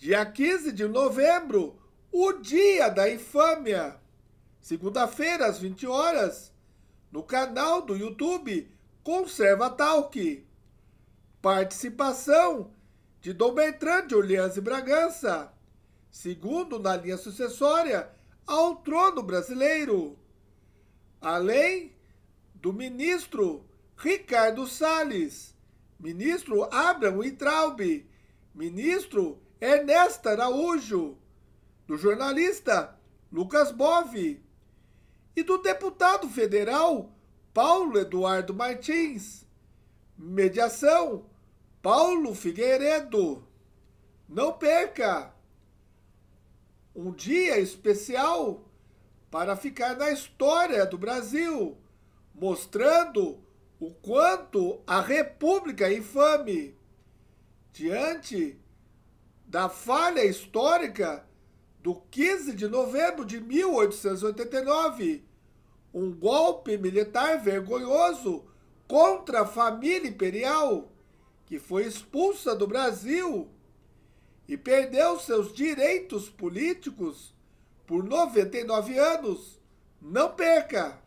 Dia 15 de novembro, o Dia da Infâmia. Segunda-feira, às 20 horas, no canal do YouTube Conserva Talk. Participação de Dom Bertrand de Orleans e Bragança, segundo na linha sucessória ao trono brasileiro. Além do ministro Ricardo Salles, ministro Abraham Intraub, ministro Ernesta é Araújo, do jornalista Lucas Bove e do deputado federal Paulo Eduardo Martins. Mediação Paulo Figueiredo. Não perca! Um dia especial para ficar na história do Brasil, mostrando o quanto a República é infame diante da falha histórica do 15 de novembro de 1889, um golpe militar vergonhoso contra a família imperial, que foi expulsa do Brasil e perdeu seus direitos políticos por 99 anos. Não perca!